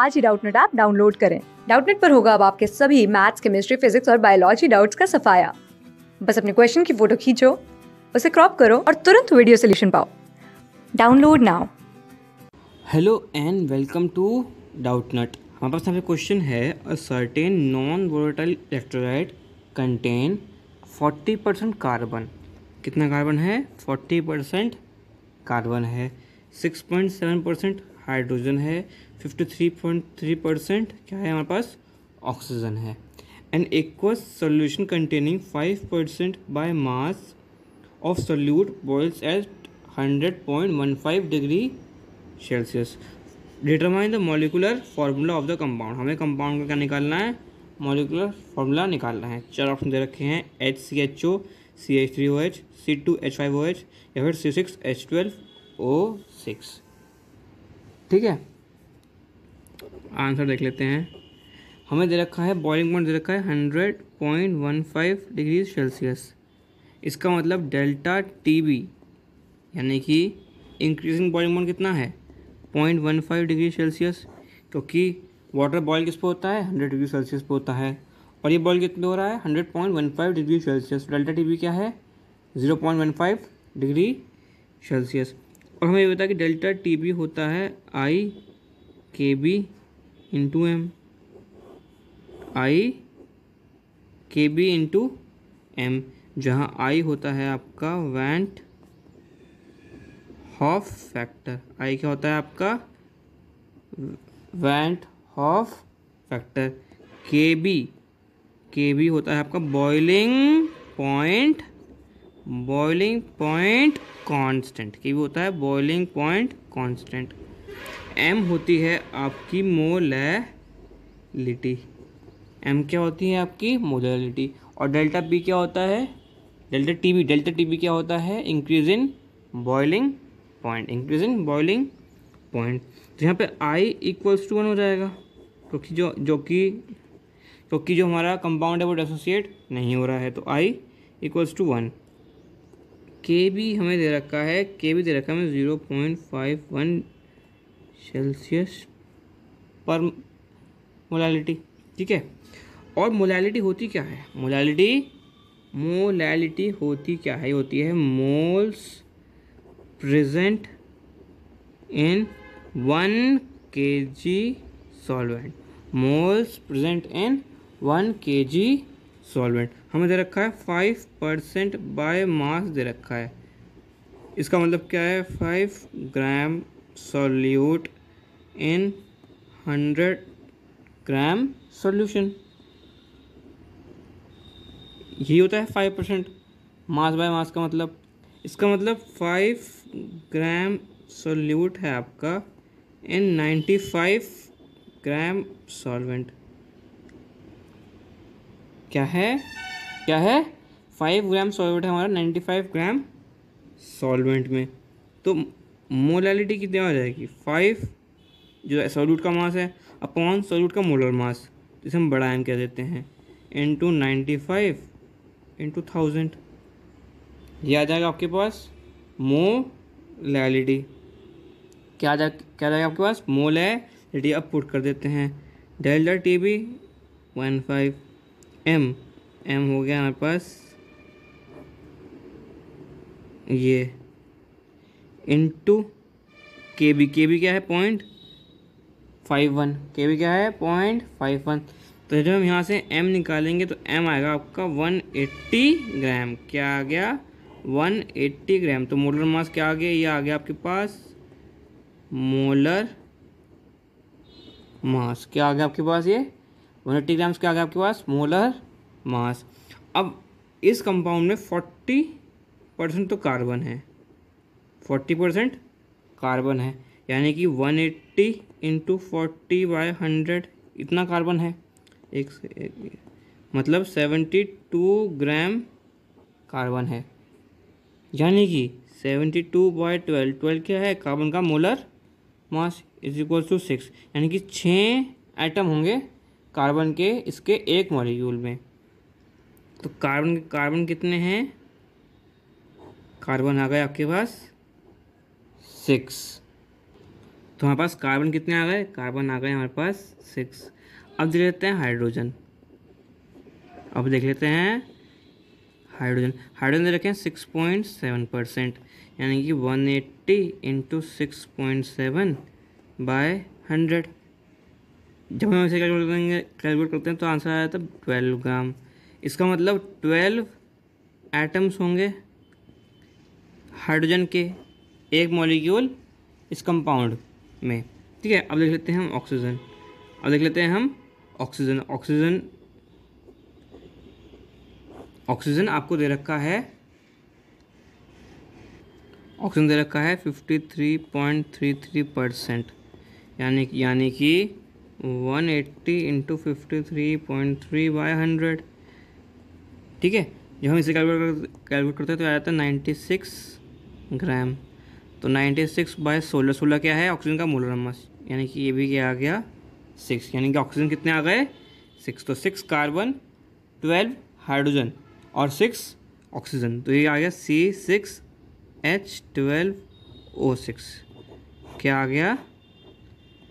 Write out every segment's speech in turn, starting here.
आज ही Doubtnut app download करें डाउटनेट पर होगा अब आपके सभी मैथ्स केमिस्ट्री फिजिक्स और बायोलॉजी डाउट्स का सफाया बस अपने क्वेश्चन की फोटो खींचो उसे क्रॉप करो और तुरंत वीडियो सोल्यूशन पाओ download now hello and welcome to Doubtnut हमारे पास यहाँ पे क्वेश्चन है a certain non volatile electrolyte contain 40 percent carbon कितना कार्बन है 40 परसेंट कार्बन है 6.7 परसेंट हाइड्रोजन है 53.3 परसेंट क्या है हमारे पास ऑक्सीजन है and aqueous solution containing 5 percent by mass of solute boils at 100.15 degree Celsius determine the molecular formula of the compound हमें कंपाउंड का क्या निकालना है मोलिकुलर फार्मूला निकालना है चार ऑप्शन दे रखे हैं H C H O C H three O H C two H five O H या फिर C six H twelve O six ठीक है आंसर देख लेते हैं हमें दे रखा है बॉइलिंग पॉइंट दे रखा है hundred point one five degree Celsius इसका मतलब डेल्टा टी बी यानी कि इंक्रीजिंग बॉइलिंग पॉइंट कितना है point one five degree Celsius क्योंकि वाटर बॉयल किस पर होता है हंड्रेड डिग्री सेल्सियस पर होता है और ये बॉयल कितने हो रहा है hundred point one five degree Celsius delta T B क्या है zero point one five degree Celsius और हमें ये बताया कि डेल्टा टी बी होता है आई के बी इंटू एम आई के बी इंटू एम जहाँ आई होता है आपका वैंट हॉफ फैक्टर आई क्या होता है आपका van't Hoff factor K B K B होता है आपका boiling point boiling point constant की वो होता है बॉइलिंग पॉइंट कांस्टेंट एम होती है आपकी मोलैलिटी एम क्या होती है आपकी मोलैलिटी और डेल्टा पी क्या होता है delta T B delta T B क्या होता है increase in boiling point increase in boiling point तो यहाँ पे आई इक्वल्स टू वन हो जाएगा क्योंकि जो जो कि क्योंकि जो हमारा कंपाउंड है वो डिसोसिएट नहीं हो रहा है तो आई इक्वल्स टू वन के भी हमें दे रखा है के भी दे रखा है हमें zero point five one Celsius पर मोलालिटी ठीक है और मोलालिटी होती क्या है मोलालिटी मोलालिटी होती क्या है होती है moles present in one K G solvent moles present in one K G solvent हमें दे रखा है फाइव परसेंट बाय मास दे रखा है इसका मतलब क्या है five gram solute in hundred gram solution ये होता है five percent mass by mass का मतलब इसका मतलब फाइव ग्राम सॉल्यूट है आपका in ninety five gram solvent क्या है क्या है फाइव ग्राम सॉल्वेंट है हमारा नाइन्टी फाइव ग्राम सॉल्वेंट में तो मोलैलिटी कितनी हो जाएगी फाइव जो सॉल्यूट का मास है अपॉन सॉल्यूट का मोलर मास जिसे हम बड़ा एम कह देते हैं into ninety five into thousand ये आ जाएगा आपके पास मोलैलिटी क्या जा क्या जाएगा आपके पास मोलैलिटी अब पुट कर देते हैं delta T B one five M M हो गया हमारे पास ये इंटू के बी के बी क्या है point five one K B क्या है पॉइंट फाइव वन तो जब हम यहाँ से एम निकालेंगे तो एम आएगा आपका वन एट्टी ग्राम क्या आ गया वन एट्टी ग्राम तो मोलर मास क्या आ गया ये आ गया आपके पास मोलर मास क्या आ गया आपके पास ये वन एट्टी ग्राम्स क्या आ गया आपके पास मोलर मास अब इस कंपाउंड में फोर्टी परसेंट तो कार्बन है फोर्टी परसेंट कार्बन है यानी कि one eighty into forty by hundred इतना कार्बन है एक, एक मतलब सेवेंटी टू ग्राम कार्बन है यानी कि seventy two by twelve twelve क्या है कार्बन का molar mass is equal to six यानी कि छः एटम होंगे कार्बन के इसके एक मॉलिक्यूल में तो कार्बन कार्बन कितने हैं कार्बन आ गए आपके पास सिक्स तो हमारे पास कार्बन कितने आ गए कार्बन आ गए हमारे पास सिक्स अब देख लेते हैं हाइड्रोजन अब देख लेते हैं हाइड्रोजन हाइड्रोजन दे हैं सिक्स पॉइंट सेवन परसेंट यानी कि one eighty into six point seven by hundred जब हम इसे कैलकुलेट करेंगे कैलकुलेट करते हैं तो आंसर आया था ट्वेल्व ग्राम इसका मतलब ट्वेल्व एटम्स होंगे हाइड्रोजन के एक मॉलिक्यूल इस कंपाउंड में ठीक है अब देख लेते हैं हम ऑक्सीजन अब देख लेते हैं हम ऑक्सीजन ऑक्सीजन ऑक्सीजन आपको दे रखा है ऑक्सीजन दे रखा है fifty three point three three percent यानी यानी कि one eighty into fifty three point three by hundred ठीक है जब हम इसे कैलकुलेट कर कैलकुलेट करते हैं तो आ जाता है नाइन्टी सिक्स ग्राम तो नाइन्टी सिक्स बाय सोलह सोलह क्या है ऑक्सीजन का मोलर मास यानी कि ये भी क्या आ गया सिक्स यानी कि ऑक्सीजन कितने आ गए सिक्स तो सिक्स कार्बन ट्वेल्व हाइड्रोजन और सिक्स ऑक्सीजन तो ये आ गया C six H twelve O six क्या आ गया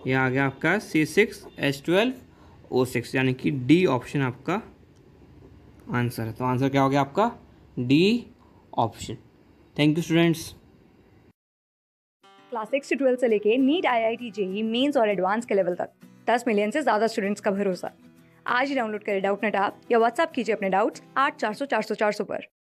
ये आ गया आपका C six H twelve O six यानी कि डी ऑप्शन आपका आंसर है तो आंसर क्या हो गया आपका D option thank you students class six से ट्वेल्व से लेके NEET I I T JEE Mains और एडवांस के लेवल तक दस मिलियन से ज़्यादा स्टूडेंट्स का भरोसा आज ही डाउनलोड करें डाउट नेट आप या व्हाट्सअप कीजिए अपने डाउट्स आठ चार सौ चार सौ चार सौ पर